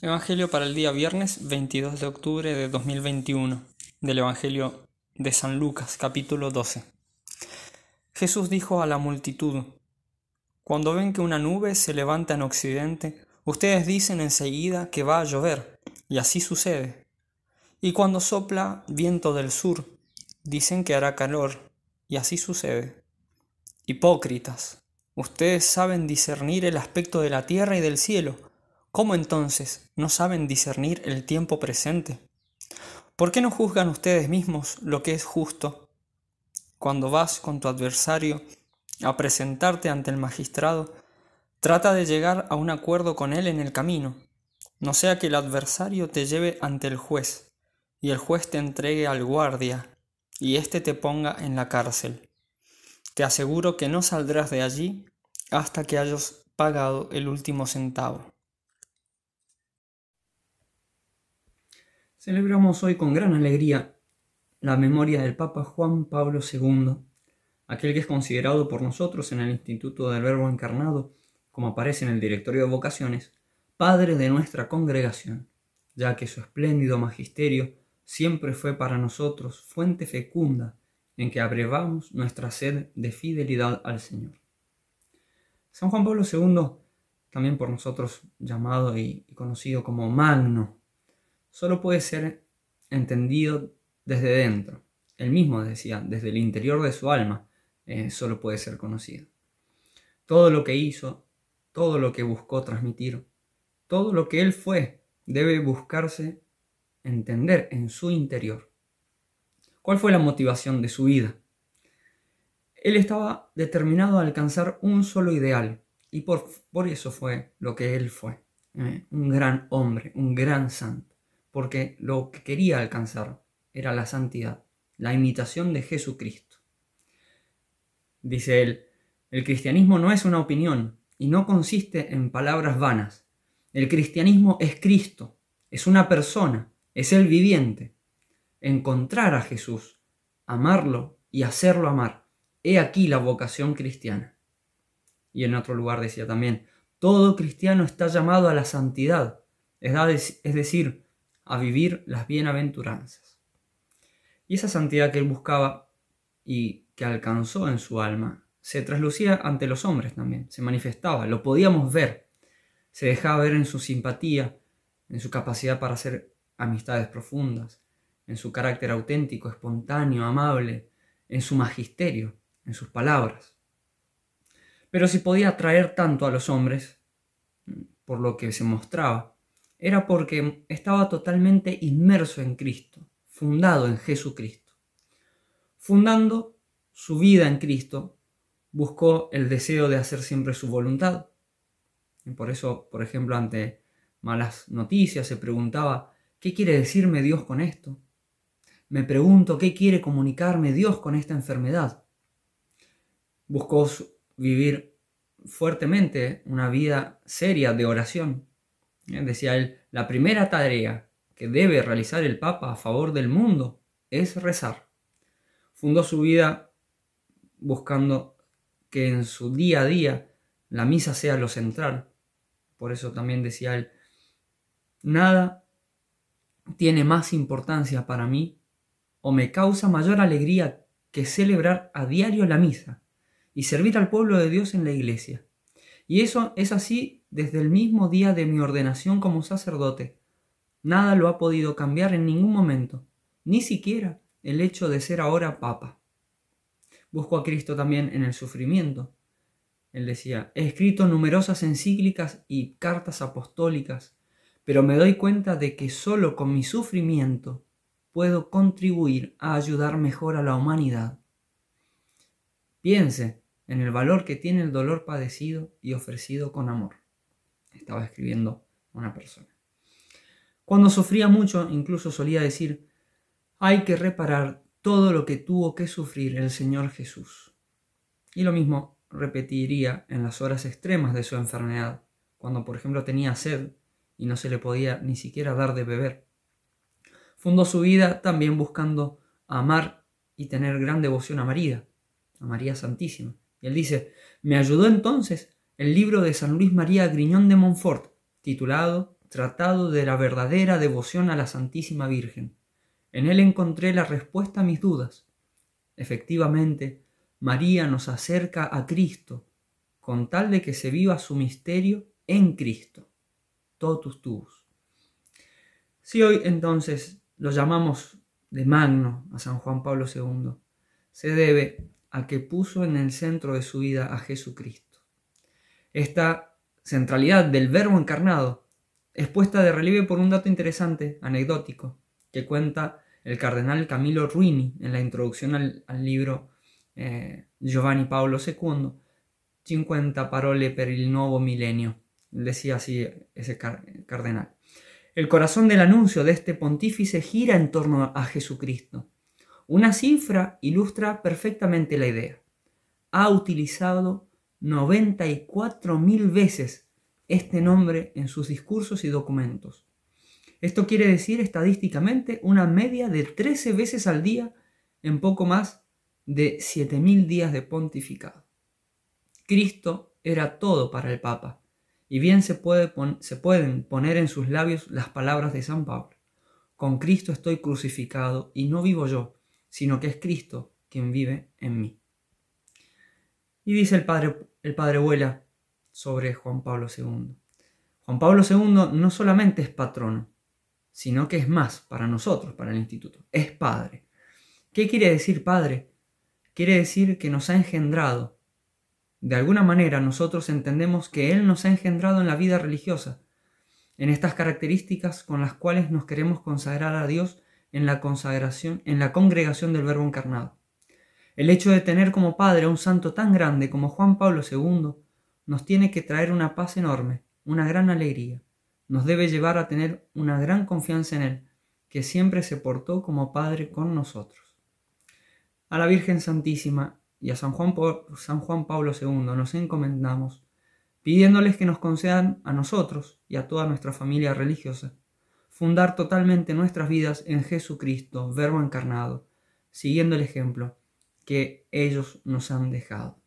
Evangelio para el día viernes 22 de octubre de 2021 del Evangelio de San Lucas capítulo 12. Jesús dijo a la multitud, Cuando ven que una nube se levanta en occidente, ustedes dicen enseguida que va a llover, y así sucede. Y cuando sopla viento del sur, dicen que hará calor, y así sucede. Hipócritas, ustedes saben discernir el aspecto de la tierra y del cielo, ¿Cómo entonces no saben discernir el tiempo presente? ¿Por qué no juzgan ustedes mismos lo que es justo? Cuando vas con tu adversario a presentarte ante el magistrado, trata de llegar a un acuerdo con él en el camino, no sea que el adversario te lleve ante el juez, y el juez te entregue al guardia, y éste te ponga en la cárcel. Te aseguro que no saldrás de allí hasta que hayas pagado el último centavo. Celebramos hoy con gran alegría la memoria del Papa Juan Pablo II, aquel que es considerado por nosotros en el Instituto del Verbo Encarnado, como aparece en el Directorio de Vocaciones, Padre de nuestra congregación, ya que su espléndido magisterio siempre fue para nosotros fuente fecunda en que abrevamos nuestra sed de fidelidad al Señor. San Juan Pablo II, también por nosotros llamado y conocido como Magno, solo puede ser entendido desde dentro. El mismo decía, desde el interior de su alma, eh, solo puede ser conocido. Todo lo que hizo, todo lo que buscó transmitir, todo lo que él fue, debe buscarse entender en su interior. ¿Cuál fue la motivación de su vida? Él estaba determinado a alcanzar un solo ideal y por, eso fue lo que él fue. Eh, un gran hombre, un gran santo porque lo que quería alcanzar era la santidad, la imitación de Jesucristo. Dice él, el cristianismo no es una opinión y no consiste en palabras vanas. El cristianismo es Cristo, es una persona, es el viviente. Encontrar a Jesús, amarlo y hacerlo amar. He aquí la vocación cristiana. Y en otro lugar decía también, todo cristiano está llamado a la santidad, es decir, a vivir las bienaventuranzas. Y esa santidad que él buscaba y que alcanzó en su alma se traslucía ante los hombres también, se manifestaba, lo podíamos ver, se dejaba ver en su simpatía, en su capacidad para hacer amistades profundas, en su carácter auténtico, espontáneo, amable, en su magisterio, en sus palabras. Pero si podía atraer tanto a los hombres, por lo que se mostraba, era porque estaba totalmente inmerso en Cristo, fundado en Jesucristo. Fundando su vida en Cristo, buscó el deseo de hacer siempre su voluntad. por eso, por ejemplo, ante malas noticias se preguntaba, ¿qué quiere decirme Dios con esto? Me pregunto, ¿qué quiere comunicarme Dios con esta enfermedad? Buscó vivir fuertemente una vida seria de oración Decía él, la primera tarea que debe realizar el Papa a favor del mundo es rezar. Fundó su vida buscando que en su día a día la misa sea lo central. Por eso también decía él, nada tiene más importancia para mí o me causa mayor alegría que celebrar a diario la misa y servir al pueblo de Dios en la iglesia. Y eso es así desde el mismo día de mi ordenación como sacerdote. Nada lo ha podido cambiar en ningún momento, ni siquiera el hecho de ser ahora papa. Busco a Cristo también en el sufrimiento. Él decía, he escrito numerosas encíclicas y cartas apostólicas, pero me doy cuenta de que solo con mi sufrimiento puedo contribuir a ayudar mejor a la humanidad. Piense, en el valor que tiene el dolor padecido y ofrecido con amor. Estaba escribiendo una persona. Cuando sufría mucho, incluso solía decir, hay que reparar todo lo que tuvo que sufrir el Señor Jesús. Y lo mismo repetiría en las horas extremas de su enfermedad, cuando por ejemplo tenía sed y no se le podía ni siquiera dar de beber. Fundó su vida también buscando amar y tener gran devoción a María, a María Santísima y él dice, me ayudó entonces el libro de San Luis María Griñón de Montfort, titulado Tratado de la verdadera devoción a la Santísima Virgen. En él encontré la respuesta a mis dudas. Efectivamente, María nos acerca a Cristo, con tal de que se viva su misterio en Cristo. Totus tuus. Si hoy entonces lo llamamos de magno a San Juan Pablo II, se debe a que puso en el centro de su vida a Jesucristo. Esta centralidad del verbo encarnado es puesta de relieve por un dato interesante, anecdótico, que cuenta el cardenal Camilo Ruini en la introducción al, libro eh, Giovanni Paolo II, 50 parole per il nuovo milenio decía así ese cardenal. El corazón del anuncio de este pontífice gira en torno a Jesucristo, una cifra ilustra perfectamente la idea. Ha utilizado 94.000 veces este nombre en sus discursos y documentos. Esto quiere decir estadísticamente una media de 13 veces al día en poco más de 7.000 días de pontificado. Cristo era todo para el Papa, y bien se, puede se pueden poner en sus labios las palabras de San Pablo. Con Cristo estoy crucificado y no vivo yo, sino que es Cristo quien vive en mí. Y dice el padre, el padre sobre Juan Pablo II. Juan Pablo II no solamente es patrono, sino que es más para nosotros, para el instituto, es padre. ¿Qué quiere decir padre? Quiere decir que nos ha engendrado. De alguna manera nosotros entendemos que Él nos ha engendrado en la vida religiosa, en estas características con las cuales nos queremos consagrar a Dios en la consagración, en la congregación del Verbo encarnado. El hecho de tener como padre a un santo tan grande como Juan Pablo II nos tiene que traer una paz enorme, una gran alegría. Nos debe llevar a tener una gran confianza en él, que siempre se portó como padre con nosotros. A la Virgen Santísima y a San Juan, San Juan Pablo II nos encomendamos, pidiéndoles que nos concedan a nosotros y a toda nuestra familia religiosa fundar totalmente nuestras vidas en Jesucristo, Verbo encarnado, siguiendo el ejemplo que ellos nos han dejado.